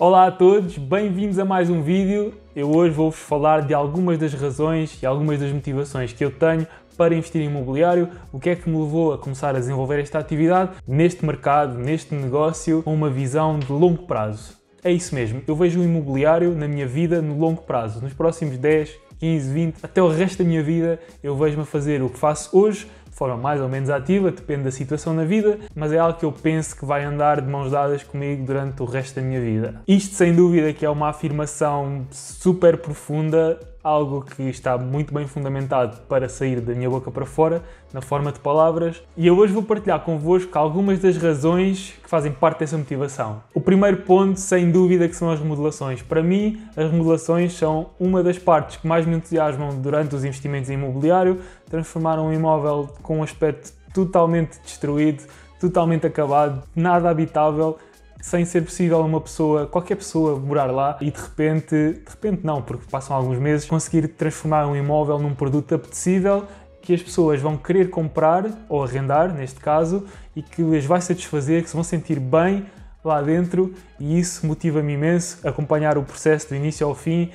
Olá a todos, bem-vindos a mais um vídeo. Eu hoje vou-vos falar de algumas das razões e algumas das motivações que eu tenho para investir em imobiliário, o que é que me levou a começar a desenvolver esta atividade neste mercado, neste negócio, com uma visão de longo prazo. É isso mesmo, eu vejo o imobiliário na minha vida no longo prazo, nos próximos 10, 15, 20, até o resto da minha vida eu vejo-me a fazer o que faço hoje, de forma mais ou menos ativa, depende da situação na vida, mas é algo que eu penso que vai andar de mãos dadas comigo durante o resto da minha vida. Isto sem dúvida que é uma afirmação super profunda algo que está muito bem fundamentado para sair da minha boca para fora, na forma de palavras, e eu hoje vou partilhar convosco algumas das razões que fazem parte dessa motivação. O primeiro ponto, sem dúvida, que são as remodelações. Para mim, as remodelações são uma das partes que mais me entusiasmam durante os investimentos em imobiliário, transformar um imóvel com um aspecto totalmente destruído, totalmente acabado, nada habitável, sem ser possível uma pessoa, qualquer pessoa, morar lá e de repente, de repente não, porque passam alguns meses, conseguir transformar um imóvel num produto apetecível que as pessoas vão querer comprar ou arrendar, neste caso, e que lhes vai satisfazer, que se vão sentir bem lá dentro e isso motiva-me imenso acompanhar o processo do início ao fim,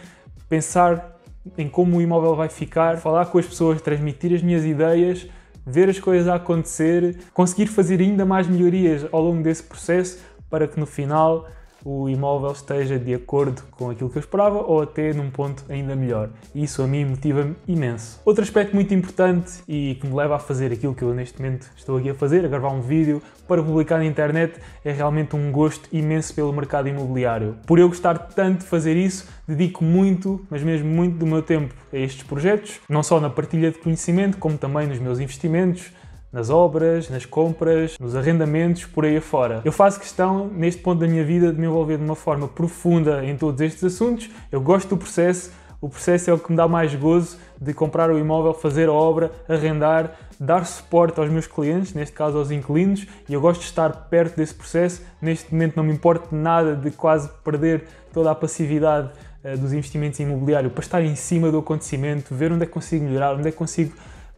pensar em como o imóvel vai ficar, falar com as pessoas, transmitir as minhas ideias, ver as coisas a acontecer, conseguir fazer ainda mais melhorias ao longo desse processo, para que no final o imóvel esteja de acordo com aquilo que eu esperava ou até num ponto ainda melhor. E isso a mim motiva-me imenso. Outro aspecto muito importante e que me leva a fazer aquilo que eu neste momento estou aqui a fazer, a gravar um vídeo para publicar na internet, é realmente um gosto imenso pelo mercado imobiliário. Por eu gostar tanto de fazer isso, dedico muito, mas mesmo muito do meu tempo a estes projetos, não só na partilha de conhecimento, como também nos meus investimentos, nas obras, nas compras, nos arrendamentos, por aí afora. Eu faço questão, neste ponto da minha vida, de me envolver de uma forma profunda em todos estes assuntos. Eu gosto do processo, o processo é o que me dá mais gozo de comprar o imóvel, fazer a obra, arrendar, dar suporte aos meus clientes, neste caso aos inquilinos, e eu gosto de estar perto desse processo. Neste momento não me importa nada de quase perder toda a passividade eh, dos investimentos imobiliários para estar em cima do acontecimento, ver onde é que consigo melhorar, onde é que consigo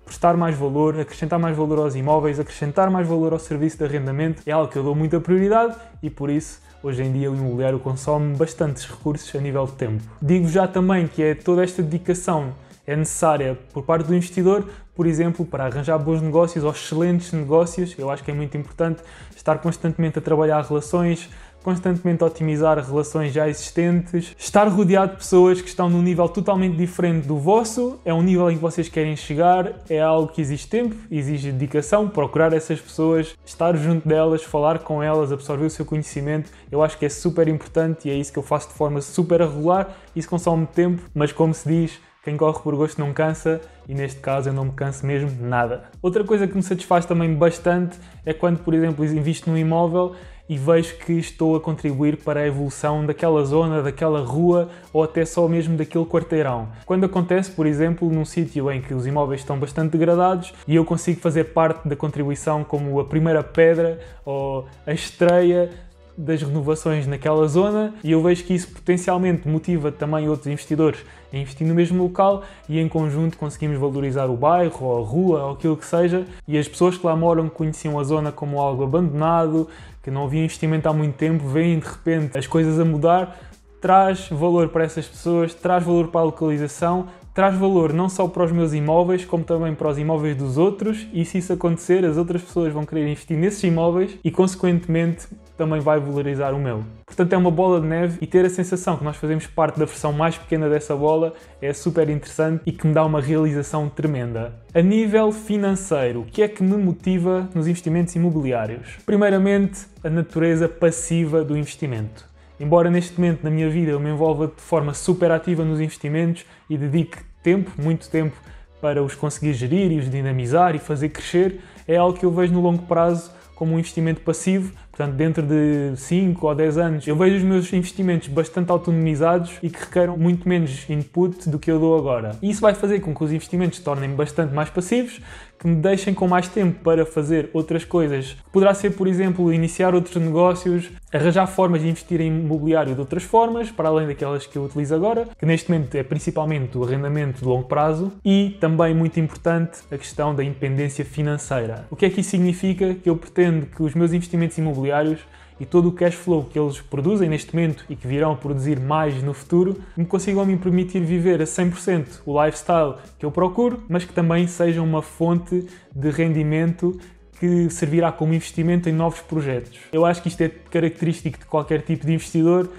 prestar mais valor, acrescentar mais valor aos imóveis, acrescentar mais valor ao serviço de arrendamento, é algo que eu dou muita prioridade e por isso Hoje em dia o imobiliário consome bastantes recursos a nível de tempo. Digo já também que é toda esta dedicação é necessária por parte do investidor, por exemplo, para arranjar bons negócios ou excelentes negócios. Eu acho que é muito importante estar constantemente a trabalhar relações, constantemente otimizar relações já existentes, estar rodeado de pessoas que estão num nível totalmente diferente do vosso, é um nível em que vocês querem chegar, é algo que exige tempo, exige dedicação, procurar essas pessoas, estar junto delas, falar com elas, absorver o seu conhecimento, eu acho que é super importante e é isso que eu faço de forma super regular, isso consome tempo, mas como se diz, quem corre por gosto não cansa e neste caso eu não me canso mesmo nada. Outra coisa que me satisfaz também bastante é quando, por exemplo, invisto num imóvel e vejo que estou a contribuir para a evolução daquela zona, daquela rua ou até só mesmo daquele quarteirão. Quando acontece, por exemplo, num sítio em que os imóveis estão bastante degradados e eu consigo fazer parte da contribuição como a primeira pedra ou a estreia das renovações naquela zona e eu vejo que isso potencialmente motiva também outros investidores a investir no mesmo local e em conjunto conseguimos valorizar o bairro ou a rua ou aquilo que seja e as pessoas que lá moram conheciam a zona como algo abandonado, que não havia investimento há muito tempo, vêm de repente as coisas a mudar, traz valor para essas pessoas, traz valor para a localização, traz valor não só para os meus imóveis, como também para os imóveis dos outros, e se isso acontecer, as outras pessoas vão querer investir nesses imóveis e, consequentemente, também vai valorizar o meu. Portanto, é uma bola de neve e ter a sensação que nós fazemos parte da versão mais pequena dessa bola é super interessante e que me dá uma realização tremenda. A nível financeiro, o que é que me motiva nos investimentos imobiliários? Primeiramente, a natureza passiva do investimento. Embora neste momento na minha vida eu me envolva de forma super ativa nos investimentos e dedique tempo, muito tempo, para os conseguir gerir e os dinamizar e fazer crescer, é algo que eu vejo no longo prazo como um investimento passivo, Portanto, dentro de 5 ou 10 anos, eu vejo os meus investimentos bastante autonomizados e que requeram muito menos input do que eu dou agora. E isso vai fazer com que os investimentos se tornem bastante mais passivos, que me deixem com mais tempo para fazer outras coisas. Poderá ser, por exemplo, iniciar outros negócios, arranjar formas de investir em imobiliário de outras formas, para além daquelas que eu utilizo agora, que neste momento é principalmente o arrendamento de longo prazo e também muito importante a questão da independência financeira. O que é que isso significa? Que eu pretendo que os meus investimentos imobiliários imobiliários e todo o cash flow que eles produzem neste momento e que virão a produzir mais no futuro, me consigam me permitir viver a 100% o lifestyle que eu procuro, mas que também seja uma fonte de rendimento que servirá como investimento em novos projetos. Eu acho que isto é característico de qualquer tipo de investidor,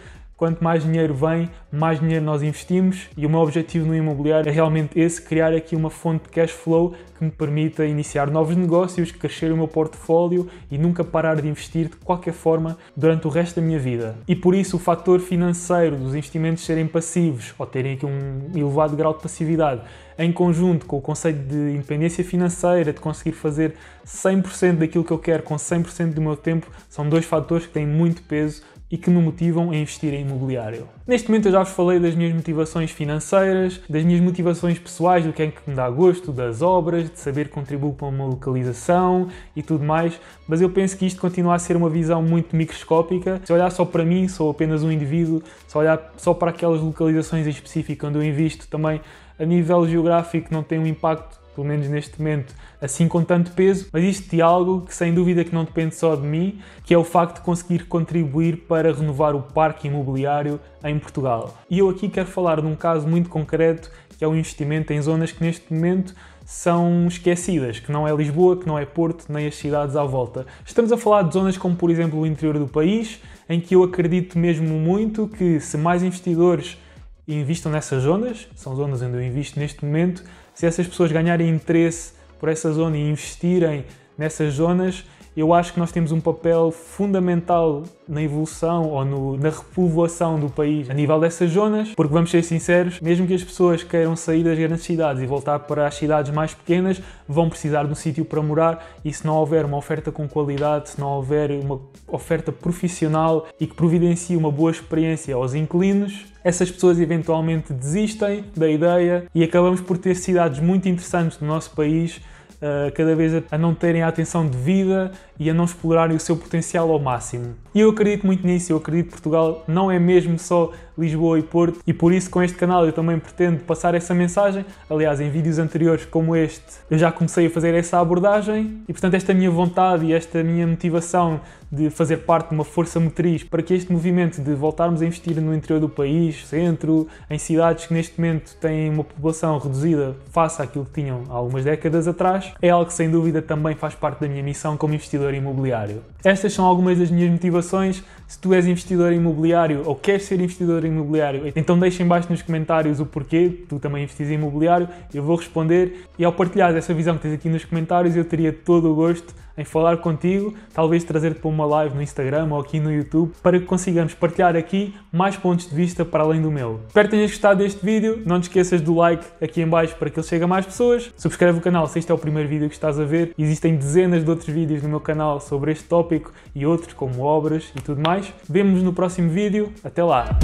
Quanto mais dinheiro vem, mais dinheiro nós investimos e o meu objetivo no imobiliário é realmente esse, criar aqui uma fonte de cash flow que me permita iniciar novos negócios, crescer o meu portfólio e nunca parar de investir de qualquer forma durante o resto da minha vida. E por isso o fator financeiro dos investimentos serem passivos ou terem aqui um elevado grau de passividade, em conjunto com o conceito de independência financeira, de conseguir fazer 100% daquilo que eu quero com 100% do meu tempo, são dois fatores que têm muito peso e que me motivam a investir em imobiliário. Neste momento eu já vos falei das minhas motivações financeiras, das minhas motivações pessoais, do que é que me dá gosto, das obras, de saber que contribuo para uma localização e tudo mais, mas eu penso que isto continua a ser uma visão muito microscópica. Se olhar só para mim, sou apenas um indivíduo, se olhar só para aquelas localizações em específico onde eu invisto, também a nível geográfico não tem um impacto pelo menos neste momento, assim com tanto peso, mas isto de é algo que sem dúvida que não depende só de mim, que é o facto de conseguir contribuir para renovar o parque imobiliário em Portugal. E eu aqui quero falar de um caso muito concreto, que é o um investimento em zonas que neste momento são esquecidas, que não é Lisboa, que não é Porto, nem as cidades à volta. Estamos a falar de zonas como, por exemplo, o interior do país, em que eu acredito mesmo muito que se mais investidores investam nessas zonas, são zonas onde eu invisto neste momento, se essas pessoas ganharem interesse por essa zona e investirem nessas zonas, eu acho que nós temos um papel fundamental na evolução ou no, na repovoação do país a nível dessas zonas, porque vamos ser sinceros, mesmo que as pessoas queiram sair das grandes cidades e voltar para as cidades mais pequenas, vão precisar de um sítio para morar e se não houver uma oferta com qualidade, se não houver uma oferta profissional e que providencie uma boa experiência aos inquilinos, essas pessoas eventualmente desistem da ideia e acabamos por ter cidades muito interessantes no nosso país uh, cada vez a não terem a atenção devida e a não explorarem o seu potencial ao máximo. E eu acredito muito nisso, eu acredito que Portugal não é mesmo só Lisboa e Porto, e por isso com este canal eu também pretendo passar essa mensagem. Aliás, em vídeos anteriores como este, eu já comecei a fazer essa abordagem, e portanto, esta minha vontade e esta minha motivação de fazer parte de uma força motriz para que este movimento de voltarmos a investir no interior do país, centro, em cidades que neste momento têm uma população reduzida face àquilo que tinham há algumas décadas atrás, é algo que sem dúvida também faz parte da minha missão como investidor imobiliário. Estas são algumas das minhas motivações. Se tu és investidor imobiliário ou queres ser investidor imobiliário. Então deixem baixo nos comentários o porquê tu também investis em imobiliário, eu vou responder e ao partilhar essa visão que tens aqui nos comentários eu teria todo o gosto em falar contigo, talvez trazer-te para uma live no Instagram ou aqui no YouTube para que consigamos partilhar aqui mais pontos de vista para além do meu. Espero que tenhas gostado deste vídeo, não te esqueças do like aqui em baixo para que ele chegue a mais pessoas, subscreve o canal se este é o primeiro vídeo que estás a ver, existem dezenas de outros vídeos no meu canal sobre este tópico e outros como obras e tudo mais. Vemo-nos no próximo vídeo, até lá!